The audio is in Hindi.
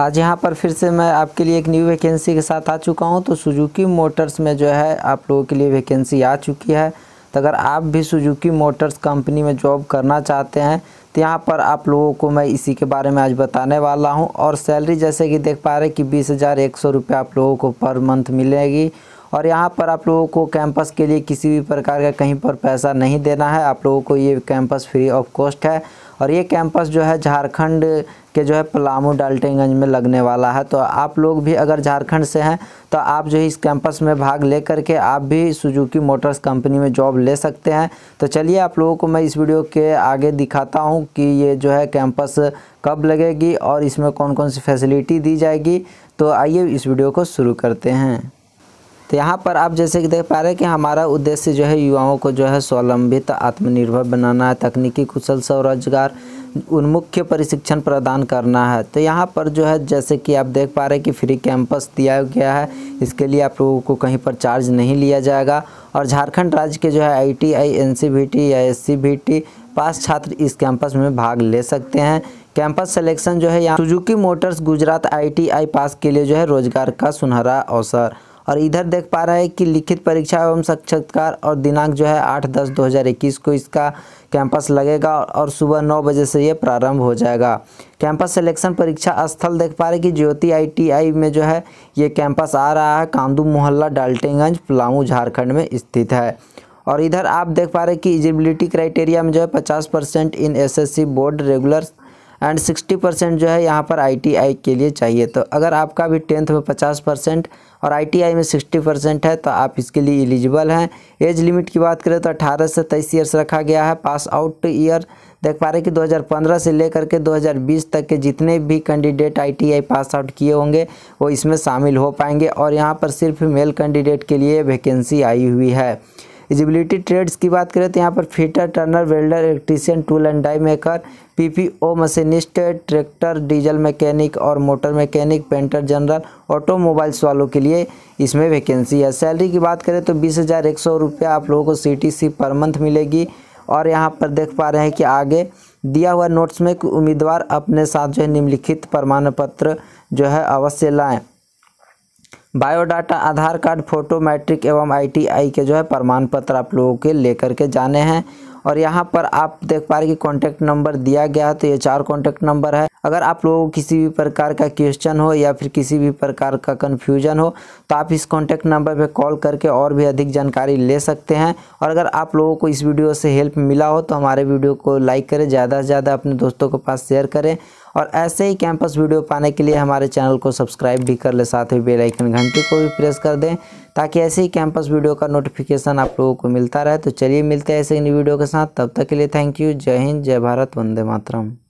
आज यहाँ पर फिर से मैं आपके लिए एक न्यू वैकेंसी के साथ आ चुका हूँ तो सुजुकी मोटर्स में जो है आप लोगों के लिए वैकेंसी आ चुकी है तो अगर आप भी सुजुकी मोटर्स कंपनी में जॉब करना चाहते हैं तो यहाँ पर आप लोगों को मैं इसी के बारे में आज बताने वाला हूँ और सैलरी जैसे कि देख पा रहे कि बीस हज़ार एक सौ रुपये आप लोगों को पर मंथ मिलेगी और यहाँ पर आप लोगों को कैंपस के लिए किसी भी प्रकार का कहीं पर पैसा नहीं देना है आप लोगों को ये कैंपस फ्री ऑफ कॉस्ट है और ये कैंपस जो है झारखंड के जो है पलामू डाल्टेगंज में लगने वाला है तो आप लोग भी अगर झारखंड से हैं तो आप जो है इस कैंपस में भाग ले करके आप भी सुजुकी मोटर्स कंपनी में जॉब ले सकते हैं तो चलिए आप लोगों को मैं इस वीडियो के आगे दिखाता हूँ कि ये जो है कैंपस कब लगेगी और इसमें कौन कौन सी फैसिलिटी दी जाएगी तो आइए इस वीडियो को शुरू करते हैं तो यहाँ पर आप जैसे कि देख पा रहे हैं कि हमारा उद्देश्य जो है युवाओं को जो है स्वावलंबित आत्मनिर्भर बनाना है तकनीकी कुशल स्वरोजगार उन्मुख्य प्रशिक्षण प्रदान करना है तो यहाँ पर जो है जैसे कि आप देख पा रहे हैं कि फ्री कैंपस दिया गया है इसके लिए आप लोगों को कहीं पर चार्ज नहीं लिया जाएगा और झारखंड राज्य के जो है I T I N C V T या एस सी बी टी पास छात्र इस कैंपस में भाग ले सकते हैं कैंपस सेलेक्शन जो है यहाँ सुजुकी मोटर्स गुजरात आईटीआई पास के लिए जो है रोजगार का सुनहरा अवसर और इधर देख पा रहा है कि लिखित परीक्षा एवं साक्षात्कार और दिनांक जो है आठ दस दो हज़ार इक्कीस को इसका कैंपस लगेगा और सुबह नौ बजे से ये प्रारंभ हो जाएगा कैंपस सिलेक्शन परीक्षा स्थल देख पा रहे कि ज्योति आईटीआई में जो है ये कैंपस आ रहा है कांदू मोहल्ला डाल्टेगंज पलामू झारखंड में स्थित है और इधर आप देख पा रहे कि एजिबिलिटी क्राइटेरिया में जो है पचास percent in SSC board regular and sixty percent जो है यहाँ पर आईटीआई के लिए चाहिए तो अगर आपका भी टेंथ में पचास परसेंट और आईटीआई में सिक्सटी परसेंट है तो आप इसके लिए एलिजिबल हैं एज लिमिट की बात करें तो अट्ठारह से तेईस ईयर्स रखा गया है पास आउट ईयर देख पा रहे कि 2015 से लेकर के 2020 तक के जितने भी कैंडिडेट आईटीआई पास आउट किए होंगे वो इसमें शामिल हो पाएंगे और यहाँ पर सिर्फ मेल कैंडिडेट के लिए वैकेंसी आई हुई है एजिबिलिटी ट्रेड्स की बात करें तो यहाँ पर fitter turner welder electrician tool and die maker PPO machinist tractor diesel mechanic और motor mechanic painter general automobiles वालों के लिए इसमें वैकेंसी है सैलरी की बात करें तो बीस हज़ार एक सौ रुपया आप लोगों को सीटीसी पर मंथ मिलेगी और यहाँ पर देख पा रहे हैं कि आगे दिया हुआ नोट्स में उम्मीदवार अपने साथ जो है निम्नलिखित प्रमाण पत्र जो है अवश्य लाएँ biodata Aadhaar card photo matric एवं आईटीआई के जो है प्रमाण पत्र आप लोगों के लेकर के जाने हैं और यहाँ पर आप देख पा रहे कि कॉन्टैक्ट नंबर दिया गया है तो ये चार कॉन्टैक्ट नंबर है अगर आप लोगों को किसी भी प्रकार का क्वेश्चन हो या फिर किसी भी प्रकार का कन्फ्यूजन हो तो आप इस कॉन्टैक्ट नंबर पर कॉल करके और भी अधिक जानकारी ले सकते हैं और अगर आप लोगों को इस वीडियो से हेल्प मिला हो तो हमारे वीडियो को लाइक करें ज़्यादा से ज़्यादा अपने दोस्तों के पास शेयर करें और ऐसे ही कैंपस वीडियो पाने के लिए हमारे चैनल को सब्सक्राइब भी कर ले साथ ही बेलाइकन घंटे को भी प्रेस कर दें ताकि ऐसे ही कैंपस वीडियो का नोटिफिकेशन आप लोगों को मिलता रहे तो चलिए मिलते हैं ऐसे इन वीडियो के साथ तब तक के लिए थैंक यू जय हिंद जय भारत वंदे मातरम